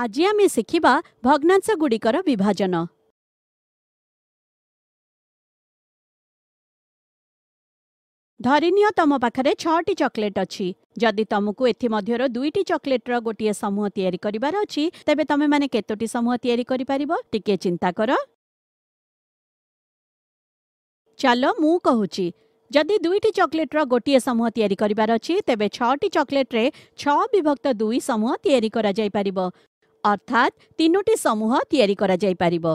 ଆଜି ଆମେ ଶିଖିବା ଭଗ୍ନାଂଶଗୁଡ଼ିକର ବିଭାଜନ ଧରିନିଅ ତମ ପାଖରେ ଛଅଟି ଚକୋଲେଟ୍ ଅଛି ଯଦି ତମକୁ ଏଥିମଧ୍ୟରୁ ଦୁଇଟି ଚକୋଲେଟ୍ର ଗୋଟିଏ ସମୂହ ତିଆରି କରିବାର ଅଛି ତେବେ ତମେମାନେ କେତୋଟି ସମୂହ ତିଆରି କରିପାରିବ ଟିକିଏ ଚିନ୍ତା କର ଚାଲ ମୁଁ କହୁଛି ଯଦି ଦୁଇଟି ଚକୋଲେଟ୍ର ଗୋଟିଏ ସମୂହ ତିଆରି କରିବାର ଅଛି ତେବେ ଛଅଟି ଚକୋଲେଟ୍ରେ ଛଅ ବିଭକ୍ତ ଦୁଇ ସମୂହ ତିଆରି କରାଯାଇପାରିବ অর্থাৎ তিনোটি সমূহ তৈরি করা যাই পারিব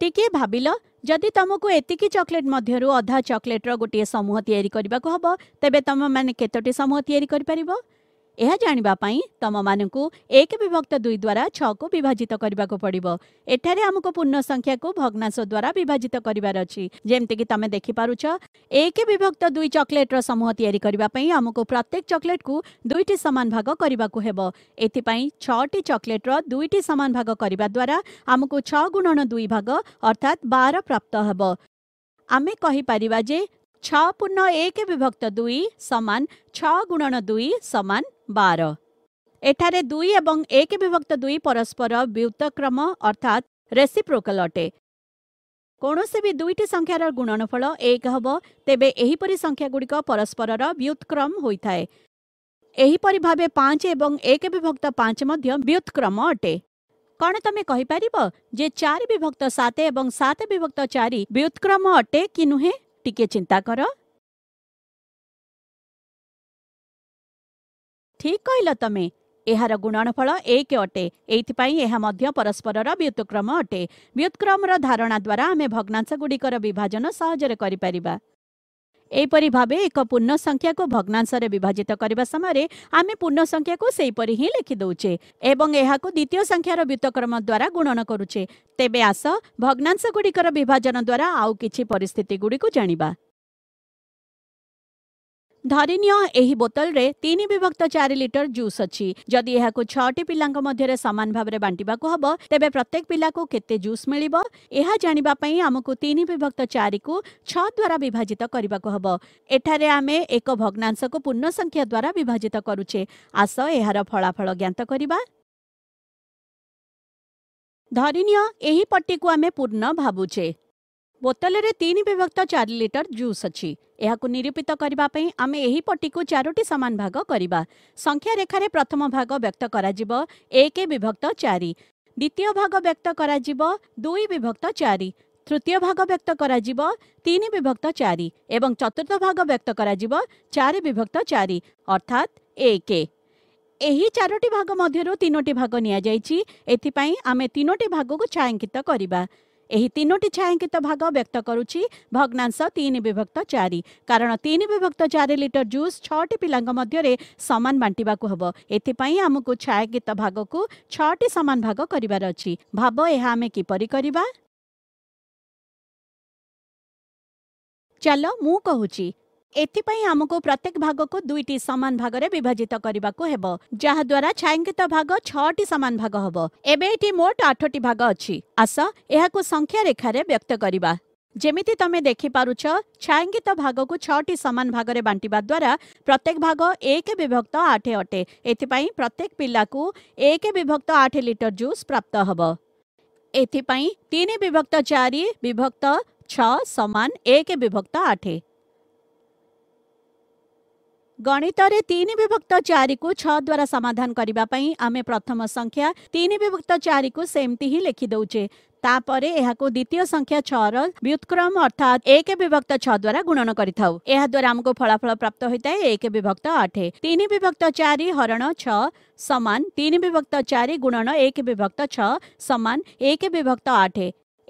টিকে ভাবিল যদি তোমাকে এতিকি চকলেট মধ্যরু অধা চকলেটর গোটিয়ে সমূহ তৈরি করা হব তেবে তুমি কতটি সমূহ তৈরি করে পারিব ଏହା ଜାଣିବା ପାଇଁ ତମମାନଙ୍କୁ ଏକ ବିଭକ୍ତ ଦୁଇ ଦ୍ୱାରା ଛଅକୁ ବିଭାଜିତ କରିବାକୁ ପଡ଼ିବ ଏଠାରେ ଆମକୁ ପୂର୍ଣ୍ଣ ସଂଖ୍ୟାକୁ ଭଗ୍ନାଂଶ ଦ୍ୱାରା ବିଭାଜିତ କରିବାର ଅଛି ଯେମିତିକି ତମେ ଦେଖିପାରୁଛ ଏକ ବିଭକ୍ତ ଦୁଇ ଚକୋଲେଟ୍ର ସମୂହ ତିଆରି କରିବା ପାଇଁ ଆମକୁ ପ୍ରତ୍ୟେକ ଚକୋଲେଟ୍କୁ ଦୁଇଟି ସମାନ ଭାଗ କରିବାକୁ ହେବ ଏଥିପାଇଁ ଛଅଟି ଚକୋଲେଟ୍ର ଦୁଇଟି ସମାନ ଭାଗ କରିବା ଦ୍ୱାରା ଆମକୁ ଛଅ ଗୁଣନ ଦୁଇ ଭାଗ ଅର୍ଥାତ୍ ବାର ପ୍ରାପ୍ତ ହେବ ଆମେ କହିପାରିବା ଯେ ছ ପୂର୍ଣ୍ଣ ଏକ ବିଭକ୍ତ ଦୁଇ ସମାନ ଛଅ ଗୁଣନ ଦୁଇ ସମାନ ବାର ଏଠାରେ ଦୁଇ ଏବଂ ଏକ ବିଭକ୍ତ ଦୁଇ ପରସ୍ପର ବ୍ୟୁତକ୍ରମ ଅର୍ଥାତ୍ ରେସିପ୍ରୋକାଲ ଅଟେ କୌଣସି ବି ଦୁଇଟି ସଂଖ୍ୟାର ଗୁଣନଫଳ ଏକ ହେବ ତେବେ ଏହିପରି ସଂଖ୍ୟାଗୁଡ଼ିକ ପରସ୍ପରର ବ୍ୟୁତ୍କ୍ରମ ହୋଇଥାଏ ଏହିପରି ଭାବେ ପାଞ୍ଚ ଏବଂ ଏକ ବିଭକ୍ତ ପାଞ୍ଚ ମଧ୍ୟ ବ୍ୟୁତ୍କ୍ରମ ଅଟେ କ'ଣ ତମେ କହିପାରିବ ଯେ ଚାରି ବିଭକ୍ତ ସାତ ଏବଂ ସାତ ବିଭକ୍ତ ଚାରି ବ୍ୟୁତ୍କ୍ରମ ଅଟେ କି ନୁହେଁ ଟିକେ ଚିନ୍ତା କର ଠିକ୍ କହିଲ ତମେ ଏହାର ଗୁଣନଫଳ ଏକ ଅଟେ ଏଇଥିପାଇଁ ଏହା ମଧ୍ୟ ପରସ୍ପରର ବ୍ୟୁତକ୍ରମ ଅଟେ ବ୍ୟୁତକ୍ରମର ଧାରଣା ଦ୍ୱାରା ଆମେ ଭଗ୍ନାଂଶଗୁଡ଼ିକର ବିଭାଜନ ସହଜରେ କରିପାରିବା ଏହିପରି ଭାବେ ଏକ ପୂର୍ଣ୍ଣ ସଂଖ୍ୟାକୁ ଭଗ୍ନାଂଶରେ ବିଭାଜିତ କରିବା ସମୟରେ ଆମେ ପୂର୍ଣ୍ଣ ସଂଖ୍ୟାକୁ ସେହିପରି ହିଁ ଲେଖିଦେଉଛେ ଏବଂ ଏହାକୁ ଦ୍ୱିତୀୟ ସଂଖ୍ୟାର ବ୍ୟୁତକ୍ରମ ଦ୍ୱାରା ଗୁଣନ କରୁଛେ ତେବେ ଆସ ଭଗ୍ନାଂଶ ଗୁଡ଼ିକର ବିଭାଜନ ଦ୍ୱାରା ଆଉ କିଛି ପରିସ୍ଥିତିଗୁଡ଼ିକୁ ଜାଣିବା ଧରିନିଅ ଏହି ବୋତଲରେ ତିନି ବିଭକ୍ତ ଚାରି ଲିଟର ଜୁସ୍ ଅଛି ଯଦି ଏହାକୁ ଛଅଟି ପିଲାଙ୍କ ମଧ୍ୟରେ ସମାନ ଭାବରେ ବାଣ୍ଟିବାକୁ ହେବ ତେବେ ପ୍ରତ୍ୟେକ ପିଲାକୁ କେତେ ଜୁସ୍ ମିଳିବ ଏହା ଜାଣିବା ପାଇଁ ଆମକୁ ତିନି ବିଭକ୍ତ ଚାରିକୁ ଛଅ ଦ୍ୱାରା ବିଭାଜିତ କରିବାକୁ ହେବ ଏଠାରେ ଆମେ ଏକ ଭଗ୍ନାଂଶକୁ ପୂର୍ଣ୍ଣ ସଂଖ୍ୟା ଦ୍ୱାରା ବିଭାଜିତ କରୁଛେ ଆସ ଏହାର ଫଳାଫଳ ଜ୍ଞାତ କରିବା ଧରିନିଅ ଏହି ପଟିକୁ ଆମେ ପୂର୍ଣ୍ଣ ଭାବୁଛେ ବୋତଲରେ ତିନି ବିଭକ୍ତ ଚାରି ଲିଟର ଜୁସ୍ ଅଛି ଏହାକୁ ନିରୂପିତ କରିବା ପାଇଁ ଆମେ ଏହି ପଟିକୁ ଚାରୋଟି ସମାନ ଭାଗ କରିବା ସଂଖ୍ୟା ରେଖାରେ ପ୍ରଥମ ଭାଗ ବ୍ୟକ୍ତ କରାଯିବ ଏକ ବିଭକ୍ତ ଚାରି ଦ୍ୱିତୀୟ ଭାଗ ବ୍ୟକ୍ତ କରାଯିବ ଦୁଇ ବିଭକ୍ତ ଚାରି ତୃତୀୟ ଭାଗ ବ୍ୟକ୍ତ କରାଯିବ ତିନି ବିଭକ୍ତ ଚାରି ଏବଂ ଚତୁର୍ଥ ଭାଗ ବ୍ୟକ୍ତ କରାଯିବ ଚାରି ବିଭକ୍ତ ଚାରି ଅର୍ଥାତ୍ ଏକ ଏହି ଚାରୋଟି ଭାଗ ମଧ୍ୟରୁ ତିନୋଟି ଭାଗ ନିଆଯାଇଛି ଏଥିପାଇଁ ଆମେ ତିନୋଟି ଭାଗକୁ ଛାୟାଙ୍କିତ କରିବା ଏହି ତିନୋଟି ଛାୟାଙ୍କିତ ଭାଗ ବ୍ୟକ୍ତ କରୁଛି ଭଗ୍ନାଂଶ ତିନି ବିଭକ୍ତ ଚାରି କାରଣ ତିନି ବିଭକ୍ତ ଚାରି ଲିଟର ଜୁସ୍ ଛଅଟି ପିଲାଙ୍କ ମଧ୍ୟରେ ସମାନ ବାଣ୍ଟିବାକୁ ହେବ ଏଥିପାଇଁ ଆମକୁ ଛାୟାଙ୍କିତ ଭାଗକୁ ଛଅଟି ସମାନ ଭାଗ କରିବାର ଅଛି ଭାବ ଏହା ଆମେ କିପରି କରିବା ଚାଲ ମୁଁ କହୁଛି ଏଥିପାଇଁ ଆମକୁ ପ୍ରତ୍ୟେକ ଭାଗକୁ ଦୁଇଟି ସମାନ ଭାଗରେ ବିଭାଜିତ କରିବାକୁ ହେବ ଯାହାଦ୍ୱାରା ଛାୟାଙ୍କିତ ଭାଗ ଛଅଟି ସମାନ ଭାଗ ହେବ ଏବେ ଏଠି ମୋଟ ଆଠଟି ଭାଗ ଅଛି ଆସ ଏହାକୁ ସଂଖ୍ୟା ରେଖାରେ ବ୍ୟକ୍ତ କରିବା ଯେମିତି ତମେ ଦେଖିପାରୁଛ ଛାୟାଙ୍କିତ ଭାଗକୁ ଛଅଟି ସମାନ ଭାଗରେ ବାଣ୍ଟିବା ଦ୍ୱାରା ପ୍ରତ୍ୟେକ ଭାଗ ଏକ ବିଭକ୍ତ ଆଠ ଅଟେ ଏଥିପାଇଁ ପ୍ରତ୍ୟେକ ପିଲାକୁ ଏକ ବିଭକ୍ତ ଆଠ ଲିଟର ଜୁସ୍ ପ୍ରାପ୍ତ ହେବ ଏଥିପାଇଁ ତିନି ବିଭକ୍ତ ଚାରି ବିଭକ୍ତ ଛଅ ସମାନ ଏକ ବିଭକ୍ତ ଆଠ ଗଣିତରେ ତିନି ବିଭକ୍ତ ଚାରିକୁ ଛଅ ଦ୍ୱାରା ସମାଧାନ କରିବା ପାଇଁ ଆମେ ପ୍ରଥମ ସଂଖ୍ୟା ତିନି ବିଭକ୍ତ ଚାରିକୁ ସେମିତି ହିଁ ଲେଖିଦେଉଛେ ତାପରେ ଏହାକୁ ଦ୍ୱିତୀୟ ସଂଖ୍ୟା ଛଅର ବ୍ୟୁତ୍କ୍ରମ ଅର୍ଥାତ୍ ଏକ ବିଭକ୍ତ ଛଅ ଦ୍ୱାରା ଗୁଣନ କରିଥାଉ ଏହାଦ୍ୱାରା ଆମକୁ ଫଳାଫଳ ପ୍ରାପ୍ତ ହୋଇଥାଏ ଏକ ବିଭକ୍ତ ଆଠ ତିନି ବିଭକ୍ତ ଚାରି ହରଣ ଛଅ ସମାନ ତିନି ବିଭକ୍ତ ଚାରି ଗୁଣନ ଏକ ବିଭକ୍ତ ଛଅ ସମାନ ଏକ ବିଭକ୍ତ ଆଠ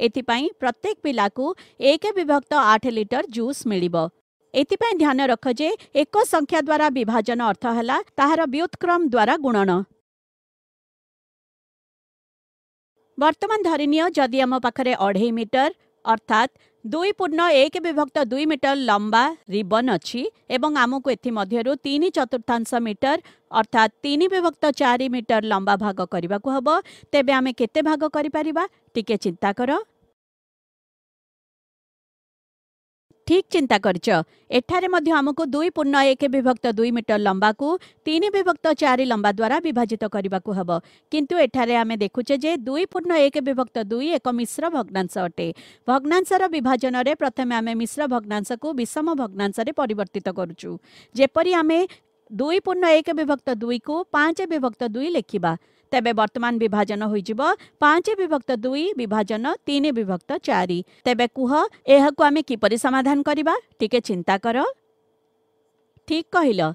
ଏଥିପାଇଁ ପ୍ରତ୍ୟେକ ପିଲାକୁ ଏକ ବିଭକ୍ତ ଆଠ ଲିଟର ଜୁସ୍ ମିଳିବ ଏଥିପାଇଁ ଧ୍ୟାନ ରଖ ଯେ ଏକ ସଂଖ୍ୟା ଦ୍ୱାରା ବିଭାଜନ ଅର୍ଥ ହେଲା ତାହାର ବ୍ୟୁତ୍କ୍ରମ ଦ୍ୱାରା ଗୁଣନ ବର୍ତ୍ତମାନ ଧରିନିୟ ଯଦି ଆମ ପାଖରେ ଅଢ଼େଇ ମିଟର ଅର୍ଥାତ୍ ଦୁଇ ପୂର୍ଣ୍ଣ ଏକ ବିଭକ୍ତ ଦୁଇ ମିଟର ଲମ୍ବା ରିବନ୍ ଅଛି ଏବଂ ଆମକୁ ଏଥିମଧ୍ୟରୁ ତିନି ଚତୁର୍ଥାଂଶ ମିଟର ଅର୍ଥାତ୍ ତିନି ବିଭକ୍ତ ଚାରି ମିଟର ଲମ୍ବା ଭାଗ କରିବାକୁ ହେବ ତେବେ ଆମେ କେତେ ଭାଗ କରିପାରିବା ଟିକେ ଚିନ୍ତା କର ঠিক চিন্তা করছ এখানে আমকু দুই পূর্ণ এক বিভক্ত দুই মিটর লম্বাকু তিন বিভক্ত চারি লম্বা দ্বারা বিভাজিত করা হব কিন্তু এখানে আমি দেখুছে যে দুই পূর্ণ এক বিভক্ত দুই এক মিশ্র ভগ্নাংশ অটে ভগ্নাংশর বিভাজনরে প্রথমে আমি মিশ্র ভগ্নাংশকু বিষম ভগ্নাংশে পরিবর্তিত করুছু যেপরি আমি দুই পূর্ণ এক বিভক্ত দুইকু পাঁচ বিভক্ত দুই লেখিবা ତେବେ ବର୍ତ୍ତମାନ ବିଭାଜନ ହୋଇଯିବ ପାଞ୍ଚ ବିଭକ୍ତ ଦୁଇ ବିଭାଜନ ତିନି ବିଭକ୍ତ ଚାରି ତେବେ କୁହ ଏହାକୁ ଆମେ କିପରି ସମାଧାନ କରିବା ଟିକେ ଚିନ୍ତା କର ଠିକ୍ କହିଲ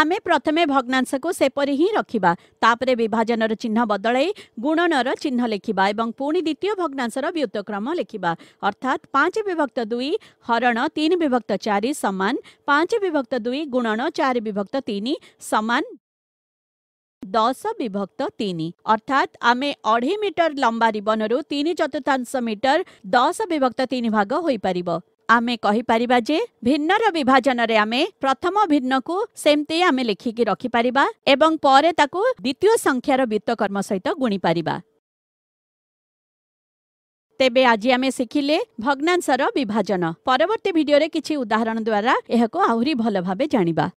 ଆମେ ପ୍ରଥମେ ଭଗ୍ନାଂଶକୁ ସେପରି ହିଁ ରଖିବା ତାପରେ ବିଭାଜନର ଚିହ୍ନ ବଦଳାଇ ଗୁଣନର ଚିହ୍ନ ଲେଖିବା ଏବଂ ପୁଣି ଦ୍ୱିତୀୟ ଭଗ୍ନାଂଶର ବ୍ୟୁତକ୍ରମ ଲେଖିବା ଅର୍ଥାତ୍ ପାଞ୍ଚ ବିଭକ୍ତ ଦୁଇ ହରଣ ତିନି ବିଭକ୍ତ ଚାରି ସମାନ ପାଞ୍ଚ ବିଭକ୍ତ ଦୁଇ ଗୁଣନ ଚାରି ବିଭକ୍ତ ତିନି ସମାନ দশ বিভক্ত তিন অর্থাৎ আমি অঢ়াই মিটর লম্বা রিবনরু তিন চতুর্থাংশ মিটর দশ বিভক্ত তিন ভাগ হয়েপার ଆମେ କହିପାରିବା ଯେ ଭିନ୍ନର ବିଭାଜନରେ ଆମେ ପ୍ରଥମ ଭିନ୍ନକୁ ସେମିତି ଆମେ ଲେଖିକି ରଖିପାରିବା ଏବଂ ପରେ ତାକୁ ଦ୍ୱିତୀୟ ସଂଖ୍ୟାର ବିତ୍ତକର୍ମ ସହିତ ଗୁଣିପାରିବା ତେବେ ଆଜି ଆମେ ଶିଖିଲେ ଭଗ୍ନାଂଶର ବିଭାଜନ ପରବର୍ତ୍ତୀ ଭିଡିଓରେ କିଛି ଉଦାହରଣ ଦ୍ୱାରା ଏହାକୁ ଆହୁରି ଭଲ ଭାବେ ଜାଣିବା